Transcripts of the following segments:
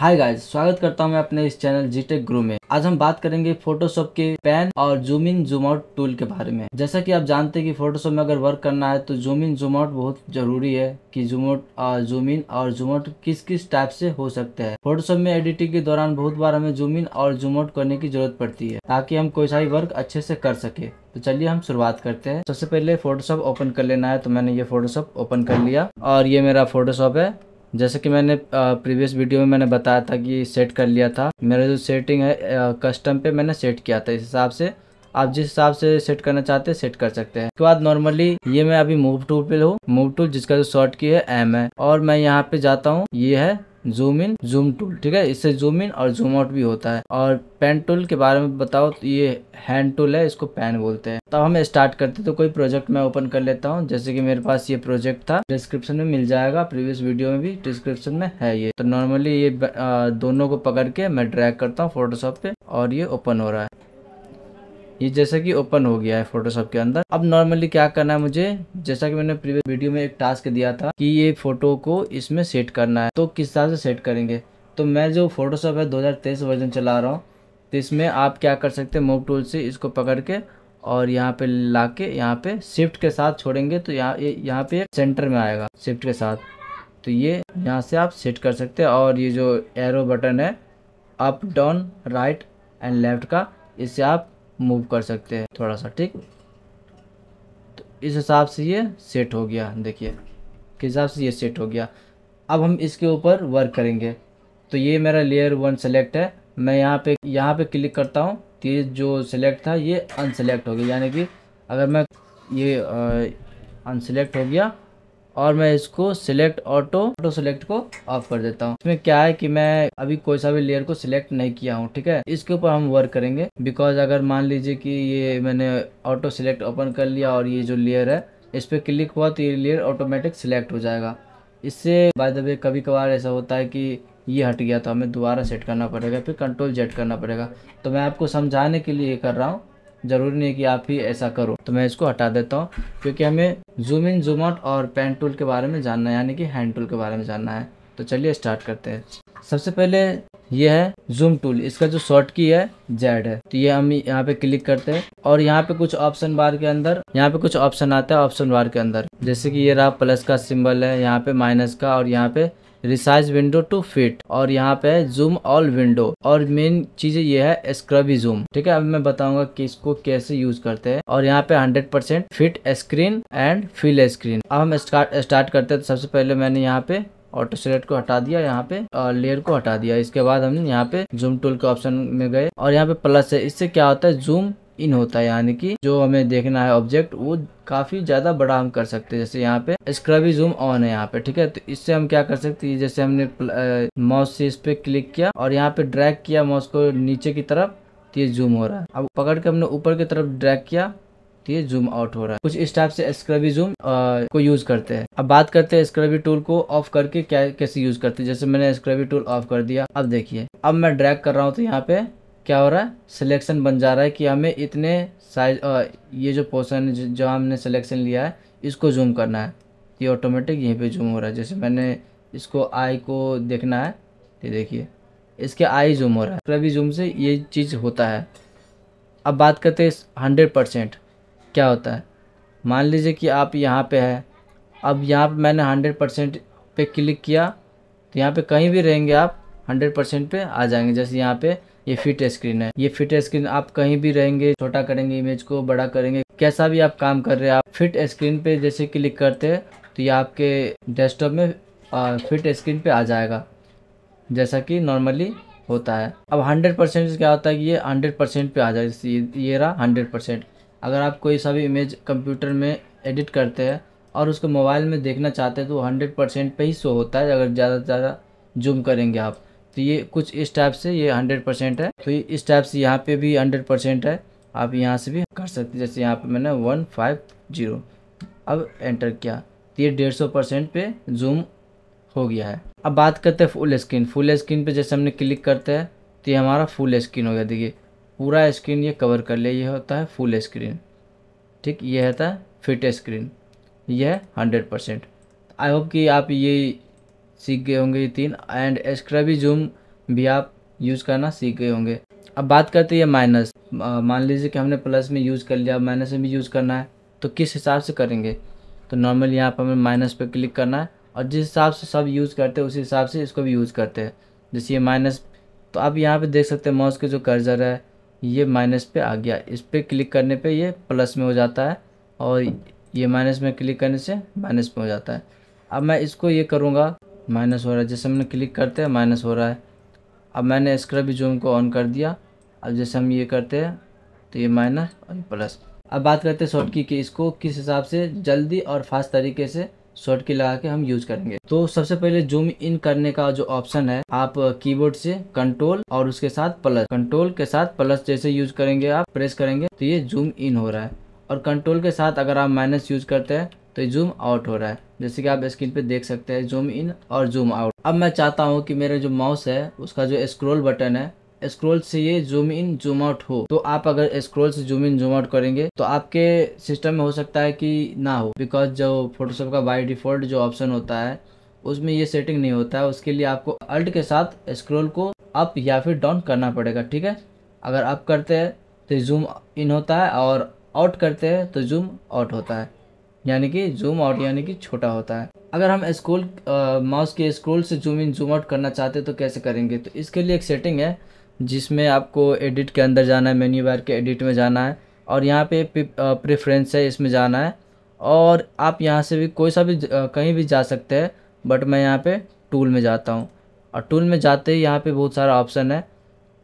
hi guys स्वागत करता हूं मैं अपने इस चैनल जीटेक ग्रो में आज हम बात करेंगे फोटोशॉप के पैन और zoom in zoom out tool के बारे में जैसा कि आप जानते हैं कि फोटोशॉप में अगर वर्क करना है तो जूम इन जूम आउट बहुत जरूरी है कि जूम आउट जूम इन और जूम आउट किस किस टाइप से हो सकते हैं फोटोशॉप में एडिटिंग के दौरान बहुत बार हमें जूम इन और जूम आउट करने की जरूरत पड़ती है ताकि हम कोई सा वर्क अच्छे से कर सके तो चलिए हम शुरुआत करते हैं सबसे पहले फोटोशॉप ओपन कर लेना है तो मैंने ये फोटोशॉप ओपन कर लिया और ये मेरा फोटोशॉप है जैसे कि मैंने प्रीवियस वीडियो में मैंने बताया था कि सेट कर लिया था मेरा जो सेटिंग है कस्टम पे मैंने सेट किया था इस हिसाब से आप जिस हिसाब से सेट करना चाहते हैं सेट कर सकते हैं उसके बाद नॉर्मली ये मैं अभी मूव टूल पे हूँ मूव टूल जिसका जो शॉर्ट की है एम है और मैं यहाँ पे जाता हूँ ये है जूम इन जूम टूल ठीक है इससे जूम इन और जूम आउट भी होता है और पेन टूल के बारे में बताओ तो ये हैंड टूल है इसको पेन बोलते हैं तब हम स्टार्ट करते तो कोई प्रोजेक्ट मैं ओपन कर लेता हूँ जैसे कि मेरे पास ये प्रोजेक्ट था डिस्क्रिप्शन में मिल जाएगा प्रीवियस वीडियो में भी डिस्क्रिप्शन में है ये तो नॉर्मली ये दोनों को पकड़ के मैं ड्रैग करता हूँ फोटोशॉप पे और ये ओपन हो रहा है ये जैसा कि ओपन हो गया है फोटोशॉप के अंदर अब नॉर्मली क्या करना है मुझे जैसा कि मैंने प्रीवियस वीडियो में एक टास्क दिया था कि ये फोटो को इसमें सेट करना है तो किस तरह से सेट करेंगे तो मैं जो फोटोशॉप है 2023 वर्जन चला रहा हूँ तो इसमें आप क्या कर सकते हैं मोक टूल से इसको पकड़ के और यहाँ पे ला के यहाँ पे शिफ्ट के साथ छोड़ेंगे तो यहाँ यहाँ पे सेंटर में आएगा शिफ्ट के साथ तो ये यहाँ से आप सेट कर सकते हैं और ये जो एरो बटन है up down right and left का इससे आप मूव कर सकते हैं थोड़ा सा ठीक तो इस हिसाब से ये सेट हो गया देखिए के हिसाब से ये सेट हो गया अब हम इसके ऊपर वर्क करेंगे तो ये मेरा लेयर वन सेलेक्ट है मैं यहाँ पे यहाँ पे क्लिक करता हूँ तो ये जो सेलेक्ट था ये अनसेलेक्ट हो गया यानी कि अगर मैं ये अनसेलेक्ट हो गया और मैं इसको सिलेक्ट ऑटो ऑटो सिलेक्ट को ऑफ कर देता हूँ इसमें क्या है कि मैं अभी कोई सा भी लेयर को सिलेक्ट नहीं किया हूँ ठीक है इसके ऊपर हम वर्क करेंगे बिकॉज अगर मान लीजिए कि ये मैंने ऑटो सिलेक्ट ओपन कर लिया और ये जो लेयर है इस पर क्लिक हुआ तो ये लेयर ऑटोमेटिक सिलेक्ट हो जाएगा इससे बाय द वे कभी कभार ऐसा होता है कि ये हट गया तो हमें दोबारा सेट करना पड़ेगा फिर कंट्रोल जेट करना पड़ेगा तो मैं आपको समझाने के लिए ये कर रहा हूँ ज़रूरी नहीं है कि आप ही ऐसा करो तो मैं इसको हटा देता हूँ क्योंकि हमें जूम इन जूम आउट और पेन टूल के बारे में जानना है यानी कि हैंड टूल के बारे में जानना है तो चलिए स्टार्ट करते हैं सबसे पहले ये है जूम टूल इसका जो शॉर्ट की है जेड है तो ये हम यहाँ पे क्लिक करते हैं और यहाँ पे कुछ ऑप्शन बार के अंदर यहाँ पे कुछ ऑप्शन आता है ऑप्शन बार के अंदर जैसे कि ये रहा प्लस का सिंबल है यहाँ पे माइनस का और यहाँ पे रिसाइज विंडो टू फिट और यहाँ पे जूम ऑल विंडो और मेन चीज ये है स्क्रबी जूम ठीक है अब मैं बताऊंगा कि इसको कैसे यूज करते हैं और यहाँ पे 100% percent fit screen and fill screen अब हम स्टार्ट स्टार्ट करते हैं तो सबसे पहले मैंने यहाँ पे ऑटो सिलेक्ट को हटा दिया यहाँ पे और लेयर को हटा दिया इसके बाद हम यहाँ पे जूम टूल के ऑप्शन में गए और यहाँ पे प्लस है इससे क्या होता है जूम इन होता है यानी कि जो हमें देखना है ऑब्जेक्ट वो काफ़ी ज़्यादा बड़ा हम कर सकते हैं जैसे यहाँ पे स्क्रबी जूम ऑन है यहाँ पे ठीक है तो इससे हम क्या कर सकते हैं जैसे हमने माउस से इस पे क्लिक किया और यहाँ पे ड्रैग किया माउस को नीचे की तरफ तो ये जूम हो रहा है अब पकड़ के हमने ऊपर की तरफ ड्रैग किया सकती है जूम आउट हो रहा है कुछ इस टाइप से स्क्रबी जूम को यूज करते हैं अब बात करते हैं स्क्रबी टूल को ऑफ करके क्या कैसे यूज करते हैं जैसे मैंने स्क्रबी टूल ऑफ कर दिया अब देखिए अब मैं ड्रैग कर रहा हूँ तो यहाँ पे क्या हो रहा है सिलेक्शन बन जा रहा है कि हमें इतने साइज ये जो पोर्सन जो हमने सिलेक्शन लिया है इसको जूम करना है ये ऑटोमेटिक यहीं पे जूम हो रहा है जैसे मैंने इसको आई को देखना है ये देखिए इसके आई जूम हो रहा है स्क्रबी जूम से ये चीज़ होता है अब बात करते हैं हंड्रेड परसेंट क्या होता है मान लीजिए कि आप यहाँ पे है अब यहाँ पे मैंने हंड्रेड परसेंट पे क्लिक किया तो यहाँ पे कहीं भी रहेंगे आप हंड्रेड परसेंट पर आ जाएंगे जैसे यहाँ पे ये फिट स्क्रीन है ये फिट स्क्रीन आप कहीं भी रहेंगे छोटा करेंगे इमेज को बड़ा करेंगे कैसा भी आप काम कर रहे हैं आप फिट स्क्रीन पर जैसे क्लिक करते हैं तो ये आपके डेस्कटॉप में फिट स्क्रीन पर आ जाएगा जैसा कि नॉर्मली होता है अब हंड्रेड परसेंट क्या होता है कि ये हंड्रेड परसेंट पे आ जाए ये ये रहा हंड्रेड परसेंट अगर आप कोई सा भी इमेज कंप्यूटर में एडिट करते हैं और उसको मोबाइल में देखना चाहते हैं तो हंड्रेड परसेंट पर ही शो होता है अगर ज़्यादा से ज़्यादा जूम करेंगे आप तो ये कुछ इस टाइप से ये हंड्रेड परसेंट है तो इस टाइप से यहाँ पे भी हंड्रेड परसेंट है आप यहाँ से भी कर सकते जैसे यहाँ पे मैंने वन फाइव जीरो अब एंटर किया तो ये डेढ़ सौ परसेंट पे जूम हो गया है अब बात करते हैं फुल स्क्रीन फुल स्क्रीन पर जैसे हमने क्लिक करते हैं तो ये हमारा फुल स्क्रीन हो गया देखिए पूरा स्क्रीन ये कवर कर ले ये होता है फुल स्क्रीन ठीक ये होता है फिट स्क्रीन ये है हंड्रेड परसेंट आई होप कि आप ये सीख गए होंगे ये तीन एंड स्क्रबी जूम भी आप यूज़ करना सीख गए होंगे अब बात करते हैं माइनस मान लीजिए कि हमने प्लस में यूज़ कर लिया माइनस में भी यूज़ करना है तो किस हिसाब से करेंगे तो नॉर्मल यहाँ पर हमें माइनस पर क्लिक करना है और जिस हिसाब से सब यूज़ करते हैं उसी हिसाब से इसको भी यूज़ करते हैं जैसे ये माइनस तो आप यहाँ पे देख सकते हैं मॉस के जो कर्जर है ये माइनस पे आ गया इस पर क्लिक करने पे ये प्लस में हो जाता है और ये माइनस में क्लिक करने से माइनस में हो जाता है अब मैं इसको ये करूँगा माइनस हो रहा है जैसे हमने क्लिक करते हैं माइनस हो रहा है अब मैंने स्क्रब जूम को ऑन कर दिया अब जैसे हम ये करते हैं तो ये माइनस और ये प्लस अब बात करते हैं शॉर्ट की कि इसको किस हिसाब से जल्दी और फास्ट तरीके से शॉर्ट की लगा के हम यूज करेंगे तो सबसे पहले जूम इन करने का जो ऑप्शन है आप कीबोर्ड से कंट्रोल और उसके साथ प्लस कंट्रोल के साथ प्लस जैसे यूज करेंगे आप प्रेस करेंगे तो ये जूम इन हो रहा है और कंट्रोल के साथ अगर आप माइनस यूज करते हैं तो जूम आउट हो रहा है जैसे कि आप स्क्रीन पे देख सकते हैं जूम इन और जूम आउट अब मैं चाहता हूँ कि मेरा जो माउस है उसका जो स्क्रोल बटन है स्क्रोल से ये जूम इन जूम आउट हो तो आप अगर स्क्रोल से जूम इन जूम आउट करेंगे तो आपके सिस्टम में हो सकता है कि ना हो बिकॉज जो फोटोशॉप का बाई डिफॉल्ट जो ऑप्शन होता है उसमें ये सेटिंग नहीं होता है उसके लिए आपको अल्ट के साथ स्क्रोल को अप या फिर डाउन करना पड़ेगा ठीक है अगर अप करते हैं तो जूम इन होता है और आउट करते हैं तो जूम आउट होता है यानी कि जूम आउट यानी कि छोटा होता है अगर हम स्क्रोल माउस के स्क्रोल से जूम इन जूम आउट करना चाहते हैं तो कैसे करेंगे तो इसके लिए एक सेटिंग है जिसमें आपको एडिट के अंदर जाना है मेन्यू बार के एडिट में जाना है और यहाँ पे प्रेफरेंस है इसमें जाना है और आप यहाँ से भी कोई सा भी कहीं भी जा सकते हैं बट मैं यहाँ पे टूल में जाता हूँ और टूल में जाते ही यहाँ पे बहुत सारा ऑप्शन है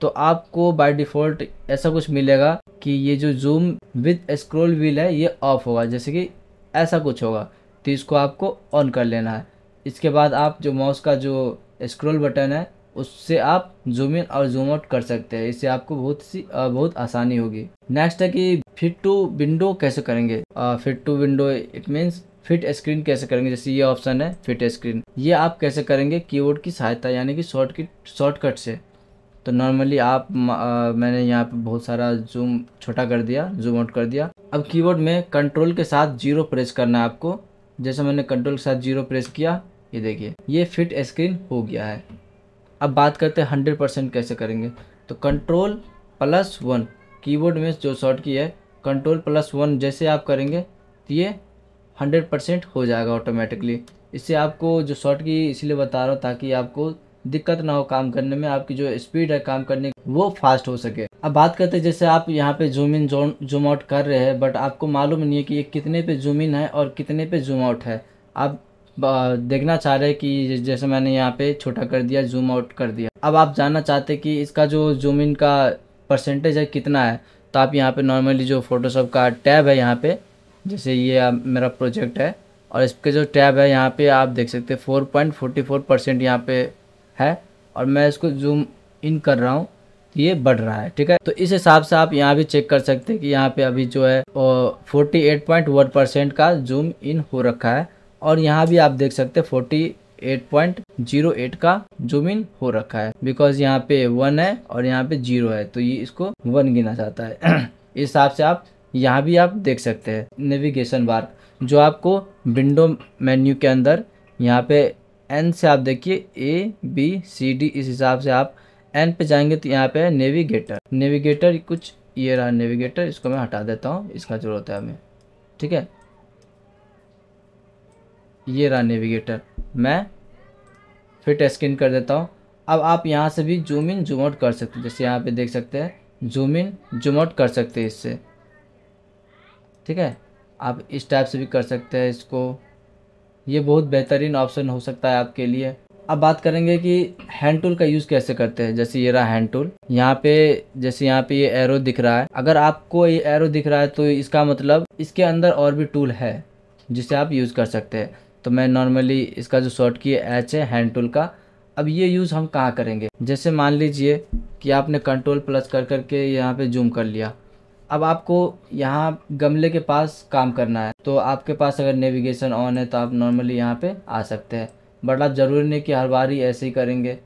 तो आपको बाय डिफ़ॉल्ट ऐसा कुछ मिलेगा कि ये जो जूम विद स्क्रोल व्हील है ये ऑफ होगा जैसे कि ऐसा कुछ होगा तो इसको आपको ऑन कर लेना है इसके बाद आप जो माउस का जो स्क्रोल बटन है उससे आप जूम इन और जूम आउट कर सकते हैं इससे आपको बहुत सी बहुत आसानी होगी नेक्स्ट है कि फिट टू विंडो कैसे करेंगे fit to window it means fit screen कैसे करेंगे जैसे ये ऑप्शन है फिट स्क्रीन ये आप कैसे करेंगे कीबोर्ड की सहायता यानी कि शॉर्ट की शॉर्टकट से तो नॉर्मली आप आ, मैंने यहाँ पे बहुत सारा जूम छोटा कर दिया जूम आउट कर दिया अब कीबोर्ड में कंट्रोल के साथ जीरो प्रेस करना है आपको जैसे मैंने कंट्रोल के साथ जीरो प्रेस किया ये देखिए ये फिट स्क्रीन हो गया है अब बात करते हैं हंड्रेड परसेंट कैसे करेंगे तो कंट्रोल प्लस वन कीबोर्ड में जो शॉर्ट की है कंट्रोल प्लस वन जैसे आप करेंगे तो ये हंड्रेड परसेंट हो जाएगा ऑटोमेटिकली इससे आपको जो शॉर्ट की इसलिए बता रहा हूँ ताकि आपको दिक्कत ना हो काम करने में आपकी जो स्पीड है काम करने की वो फास्ट हो सके अब बात करते हैं जैसे आप यहाँ पे zoom in zone zoom out कर रहे हैं बट आपको मालूम नहीं है कि ये कितने पे जूम इन है और कितने पे जूम आउट है आप देखना चाह रहे कि जैसे मैंने यहाँ पे छोटा कर दिया जूम आउट कर दिया अब आप जानना चाहते कि इसका जो जूम इन का परसेंटेज है कितना है तो आप यहाँ पे नॉर्मली जो फोटोशॉप का टैब है यहाँ पे जैसे ये मेरा प्रोजेक्ट है और इसके जो टैब है यहाँ पे आप देख सकते four point forty four percent यहाँ पे है और मैं इसको जूम इन कर रहा हूँ तो ये बढ़ रहा है ठीक है तो इस हिसाब से आप यहाँ भी चेक कर सकते हैं कि यहाँ पे अभी जो है forty eight point one percent का जूम इन हो रखा है और यहाँ भी आप देख सकते फोर्टी 8.08 का जूम इन हो रखा है बिकॉज यहाँ पे वन है और यहाँ पे जीरो है तो ये इसको वन गिना जाता है इस हिसाब से आप यहाँ भी आप देख सकते हैं नेविगेशन बार जो आपको विंडो मेन्यू के अंदर यहाँ पे एन से आप देखिए ए बी सी डी इस हिसाब से आप एन पे जाएंगे तो यहाँ पे है नेविगेटर नेविगेटर कुछ ये रहा नेविगेटर इसको मैं हटा देता हूँ इसका ज़रूरत है हमें ठीक है ये रहा नेविगेटर मैं फिर स्क्रीन कर देता हूँ अब आप यहाँ से भी जूम इन जूम आउट कर सकते हैं जैसे यहाँ पे देख सकते हैं जूम इन जूम आउट कर सकते हैं इससे ठीक है आप इस टाइप से भी कर सकते हैं इसको ये बहुत बेहतरीन ऑप्शन हो सकता है आपके लिए अब बात करेंगे कि हैंड टूल का यूज़ कैसे करते हैं जैसे ये रहा हैंड टूल यहाँ पे जैसे यहाँ पे ये एरो दिख रहा है अगर आपको ये एरो दिख रहा है तो इसका मतलब इसके अंदर और भी टूल है जिसे आप यूज़ कर सकते हैं तो मैं नॉर्मली इसका जो शॉर्ट की एच है हैंड टूल का अब ये यूज़ हम कहाँ करेंगे जैसे मान लीजिए कि आपने कंट्रोल प्लस कर करके यहाँ पे जूम कर लिया अब आपको यहाँ गमले के पास काम करना है तो आपके पास अगर नेविगेशन ऑन है तो आप नॉर्मली यहाँ पे आ सकते हैं बट आप ज़रूरी नहीं कि हर बार ही ऐसे ही करेंगे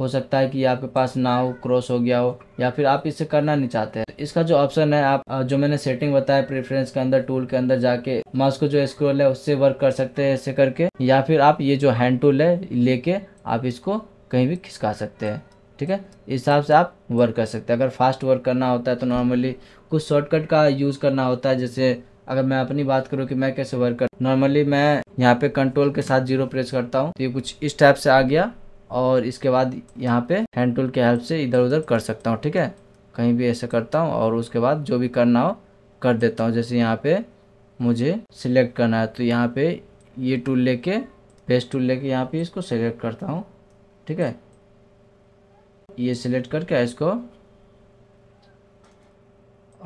हो सकता है कि आपके पास ना हो क्रॉस हो गया हो या फिर आप इसे करना नहीं चाहते हैं तो इसका जो ऑप्शन है आप जो मैंने सेटिंग बताया प्रेफरेंस के अंदर टूल के अंदर जाके माउस को जो स्क्रोल है उससे वर्क कर सकते हैं ऐसे करके या फिर आप ये जो हैंड टूल है लेके आप इसको कहीं भी खिसका सकते हैं ठीक है इस हिसाब से आप वर्क कर सकते हैं अगर फास्ट वर्क करना होता है तो नॉर्मली कुछ शॉर्टकट का यूज़ करना होता है जैसे अगर मैं अपनी बात करूँ कि मैं कैसे वर्क कर नॉर्मली मैं यहाँ पे कंट्रोल के साथ जीरो प्रेस करता हूँ तो ये कुछ इस टाइप से आ गया और इसके बाद यहाँ पे हैंड टूल के हेल्प से इधर उधर कर सकता हूँ ठीक है कहीं भी ऐसे करता हूँ और उसके बाद जो भी करना हो कर देता हूँ जैसे यहाँ पे मुझे सिलेक्ट करना है तो यहाँ पे ये टूल लेके पेस्ट टूल लेके यहाँ पे इसको सिलेक्ट करता हूँ ठीक है ये सिलेक्ट करके इसको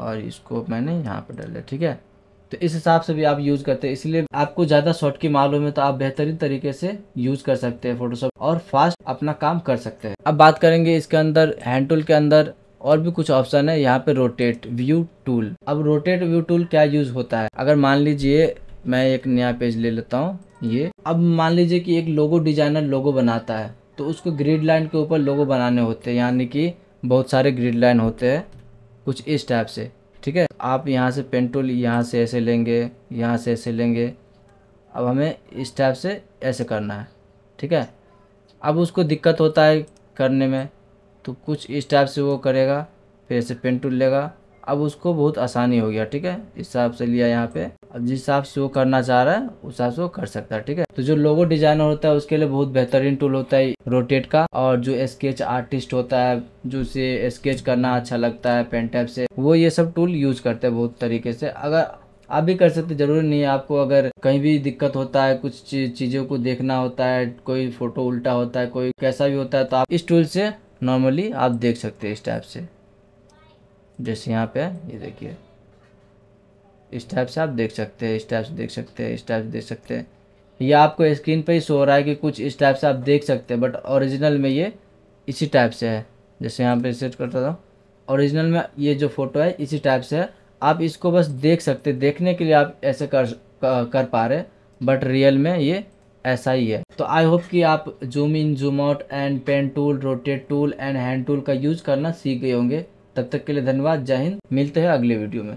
और इसको मैंने यहाँ पर डाल दिया ठीक है तो इस हिसाब से भी आप यूज़ करते हैं इसलिए आपको ज़्यादा शॉर्ट की मालूम है तो आप बेहतरीन तरीके से यूज़ कर सकते हैं फोटोशॉप और फास्ट अपना काम कर सकते हैं अब बात करेंगे इसके अंदर हैंड टूल के अंदर और भी कुछ ऑप्शन है यहाँ पे रोटेट व्यू टूल अब रोटेट व्यू टूल क्या यूज़ होता है अगर मान लीजिए मैं एक नया पेज ले लेता हूँ ये अब मान लीजिए कि एक लोगो डिजाइनर लोगो बनाता है तो उसको ग्रिड लाइन के ऊपर लोगो बनाने होते हैं यानी कि बहुत सारे ग्रिड लाइन होते हैं कुछ इस टाइप से ठीक है आप यहाँ से पेन टूल यहाँ से ऐसे लेंगे यहाँ से ऐसे लेंगे अब हमें इस टाइप से ऐसे करना है ठीक है अब उसको दिक्कत होता है करने में तो कुछ इस टाइप से वो करेगा फिर ऐसे पेन टूल लेगा अब उसको बहुत आसानी हो गया ठीक है इस हिसाब से लिया यहाँ पे अब जिस हिसाब से वो करना चाह रहा है उस हिसाब से वो कर सकता है ठीक है तो जो लोगो डिजाइनर होता है उसके लिए बहुत बेहतरीन टूल होता है रोटेट का और जो स्केच आर्टिस्ट होता है जो उसे स्केच करना अच्छा लगता है पेन टैप से वो ये सब टूल यूज करते हैं बहुत तरीके से अगर आप भी कर सकते जरूरी नहीं है आपको अगर कहीं भी दिक्कत होता है कुछ चीज़ों को देखना होता है कोई फोटो उल्टा होता है कोई कैसा भी होता है तो आप इस टूल से नॉर्मली आप देख सकते हैं इस टाइप से जैसे यहाँ पे ये देखिए इस टाइप से आप देख सकते हैं इस टाइप से देख सकते हैं इस टाइप से देख सकते हैं ये आपको स्क्रीन पर ही शो हो रहा है कि कुछ इस टाइप से आप देख सकते हैं बट ओरिजिनल में ये इसी टाइप से है जैसे यहाँ पे सेट करता था ओरिजिनल में ये जो फ़ोटो है इसी टाइप से है आप इसको बस देख सकते देखने के लिए आप ऐसे कर कर पा रहे बट रियल में ये ऐसा ही है तो आई होप कि आप zoom in zoom out and pen tool rotate tool and hand tool का यूज़ करना सीख गए होंगे तब तक के लिए धन्यवाद जय हिंद मिलते हैं अगले वीडियो में